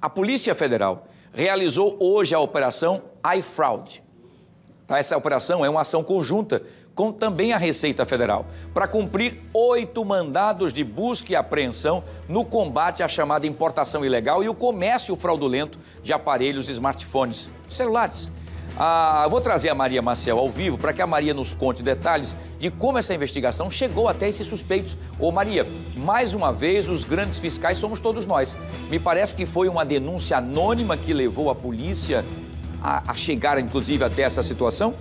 A Polícia Federal realizou hoje a operação iFraud. Tá, essa operação é uma ação conjunta com também a Receita Federal para cumprir oito mandados de busca e apreensão no combate à chamada importação ilegal e o comércio fraudulento de aparelhos e smartphones, celulares. Ah, vou trazer a Maria Maciel ao vivo para que a Maria nos conte detalhes de como essa investigação chegou até esses suspeitos. Ô Maria, mais uma vez, os grandes fiscais somos todos nós. Me parece que foi uma denúncia anônima que levou a polícia a, a chegar, inclusive, até essa situação?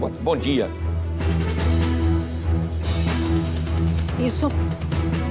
Bom, bom dia. Isso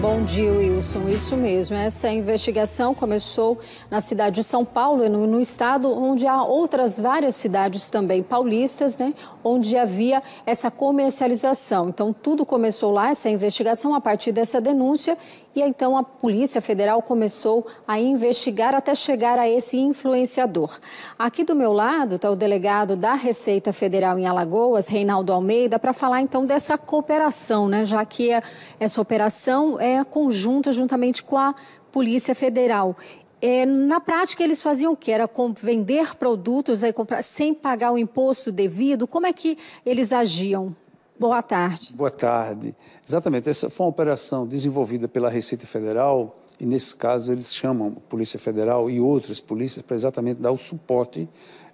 Bom dia, Wilson. Isso mesmo. Essa investigação começou na cidade de São Paulo, no, no estado onde há outras várias cidades também paulistas, né, onde havia essa comercialização. Então, tudo começou lá, essa investigação, a partir dessa denúncia. E então a Polícia Federal começou a investigar até chegar a esse influenciador. Aqui do meu lado está o delegado da Receita Federal em Alagoas, Reinaldo Almeida, para falar então dessa cooperação, né? Já que é, essa operação é conjunta juntamente com a Polícia Federal. É, na prática, eles faziam o que? Era vender produtos aí, comprar, sem pagar o imposto devido? Como é que eles agiam? Boa tarde. Boa tarde. Exatamente. Essa foi uma operação desenvolvida pela Receita Federal e, nesse caso, eles chamam a Polícia Federal e outras polícias para exatamente dar o suporte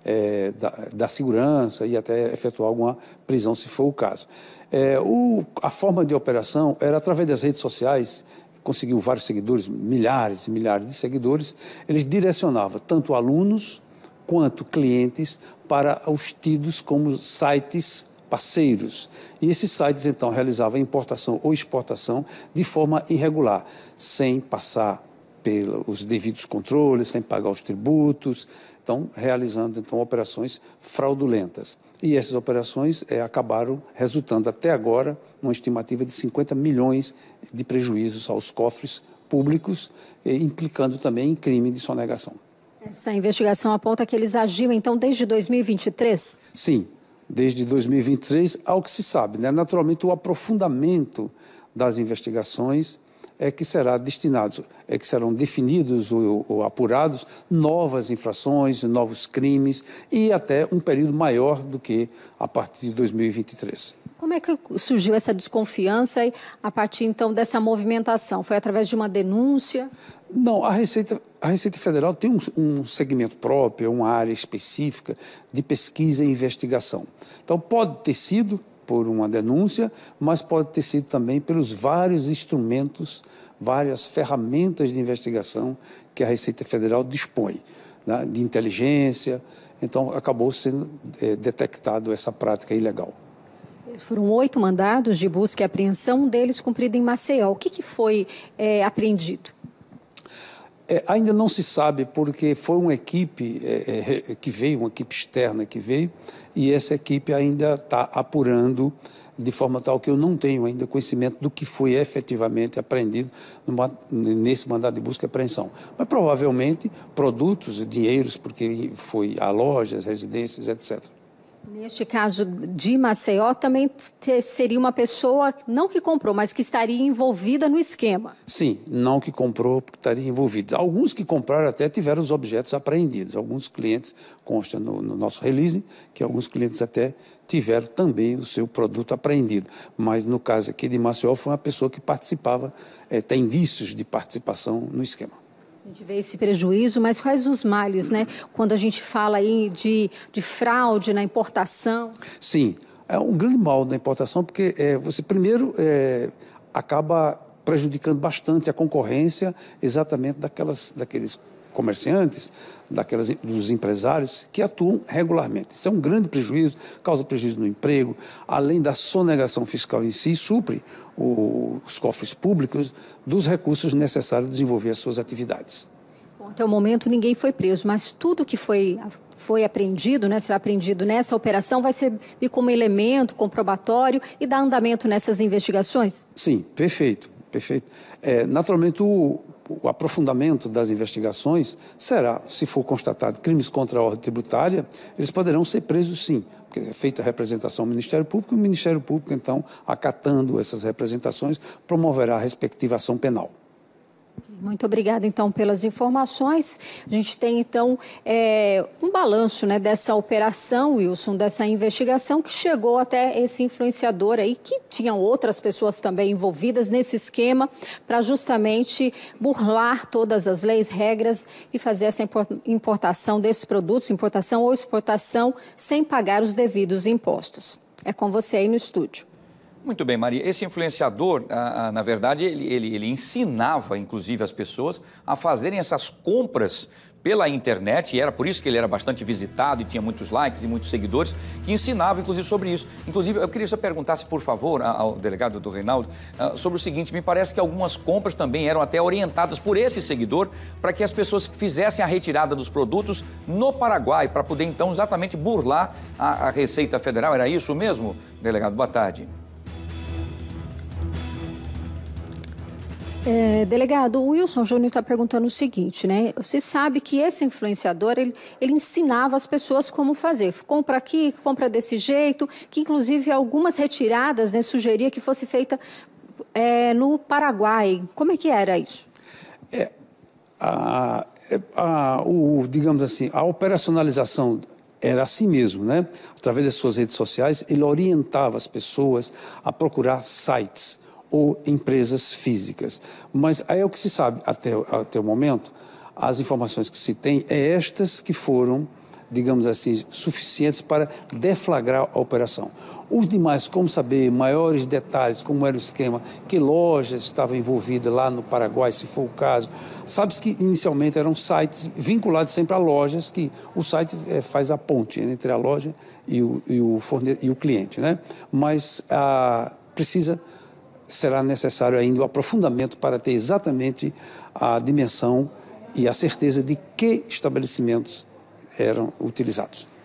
é, da, da, segurança e até efetuar alguma prisão, se for o caso. É, o, a forma de operação era através das redes sociais, conseguiu vários seguidores, milhares e milhares de seguidores, eles direcionavam tanto alunos quanto clientes para os tidos como sites parceiros. E esses sites, então, realizavam importação ou exportação de forma irregular, sem passar pelos devidos controles, sem pagar os tributos, estão realizando então operações fraudulentas. E essas operações é, acabaram resultando até agora numa estimativa de 50 milhões de prejuízos aos cofres públicos, e, eh, implicando também em crime de sonegação. Essa investigação aponta que eles agiam então desde 2023? Sim, desde 2023, ao que se sabe, né? naturalmente o aprofundamento das investigações é que será destinados, é que serão definidos ou, ou apurados novas infrações, novos crimes e até um período maior do que a partir de 2023. Como é que surgiu essa desconfiança a partir então dessa movimentação? Foi através de uma denúncia? Não, a Receita, a Receita Federal tem um, um segmento próprio, é uma área específica de pesquisa e investigação. Então, pode ter sido por uma denúncia, mas pode ter sido também pelos vários instrumentos, várias ferramentas de investigação que a Receita Federal dispõe, né, de inteligência. Então, acabou sendo é, detectado essa prática ilegal. Foram oito mandados de busca e apreensão, um deles cumprido em Maceió. O que, que foi é, apreendido? É, ainda não se sabe, porque foi uma equipe é, é, que veio, uma equipe externa que veio, e essa equipe ainda está apurando de forma tal que eu não tenho ainda conhecimento do que foi efetivamente apreendido numa, nesse mandado de busca e apreensão. Mas provavelmente produtos, dinheiros, porque foi a lojas, residências, etc. Neste caso de Maceió, também seria uma pessoa, não que comprou, mas que estaria envolvida no esquema. Sim, não que comprou, que estaria envolvida. Alguns que compraram até tiveram os objetos apreendidos. Alguns clientes, consta no, no nosso release, que alguns clientes até tiveram também o seu produto apreendido. Mas no caso aqui de Maceió, foi uma pessoa que participava, é, tem indícios de participação no esquema. A gente vê esse prejuízo, mas quais os males, né? Quando a gente fala aí de, de fraude na importação. Sim, é um grande mal da importação, porque é, você primeiro é, acaba prejudicando bastante a concorrência exatamente daquelas, daqueles comerciantes, daquelas, dos empresários que atuam regularmente. Isso é um grande prejuízo, causa prejuízo no emprego, além da sonegação fiscal em si, supre o, os cofres públicos dos recursos necessários para desenvolver as suas atividades. Bom, até o momento ninguém foi preso, mas tudo que foi foi apreendido, né, será apreendido nessa operação, vai ser como elemento comprobatório e dar andamento nessas investigações? Sim, perfeito, perfeito. É, naturalmente, o, o aprofundamento das investigações será, se for constatado crimes contra a ordem tributária, eles poderão ser presos sim, porque é feita a representação ao Ministério Público, e o Ministério Público, então, acatando essas representações, promoverá a respectiva ação penal. Muito obrigada, então, pelas informações. A gente tem, então, é, um balanço né, dessa operação, Wilson, dessa investigação que chegou até esse influenciador aí, que tinham outras pessoas também envolvidas nesse esquema, para justamente burlar todas as leis, regras e fazer essa importação desses produtos, importação ou exportação, sem pagar os devidos impostos. É com você aí no estúdio. Muito bem, Maria. Esse influenciador, na verdade, ele, ele, ele, ensinava, inclusive, as pessoas a fazerem essas compras pela internet, e era por isso que ele era bastante visitado e tinha muitos likes e muitos seguidores, que ensinava, inclusive, sobre isso. Inclusive, eu queria só perguntar, se por favor, ao delegado do Reinaldo, ah, sobre o seguinte: me parece que algumas compras também eram até orientadas por esse seguidor para que as pessoas fizessem a retirada dos produtos no Paraguai, para poder então exatamente burlar a, a Receita Federal. Era isso mesmo, delegado? Boa tarde. É, delegado, o Wilson Júnior está perguntando o seguinte, né? Você sabe que esse influenciador, ele, ele ensinava as pessoas como fazer. Compra aqui, compra desse jeito, que inclusive algumas retiradas, né, sugeria que fosse feita é, no Paraguai. Como é que era isso? É, a, é, a, o, digamos assim, a operacionalização era assim mesmo, né? Através das suas redes sociais, ele orientava as pessoas a procurar sites, ou empresas físicas. Mas aí é o que se sabe até, até o momento, as informações que se tem é estas que foram, digamos assim, suficientes para deflagrar a operação. Os demais, como saber maiores detalhes, como era o esquema, que lojas estavam envolvidas lá no Paraguai, se for o caso. Sabe-se que inicialmente eram sites vinculados sempre a lojas, que o site é, faz a ponte entre a loja e o, e o, forne... e o cliente, né? Mas a, ah, precisa será necessário ainda o aprofundamento para ter exatamente a dimensão e a certeza de que estabelecimentos eram utilizados.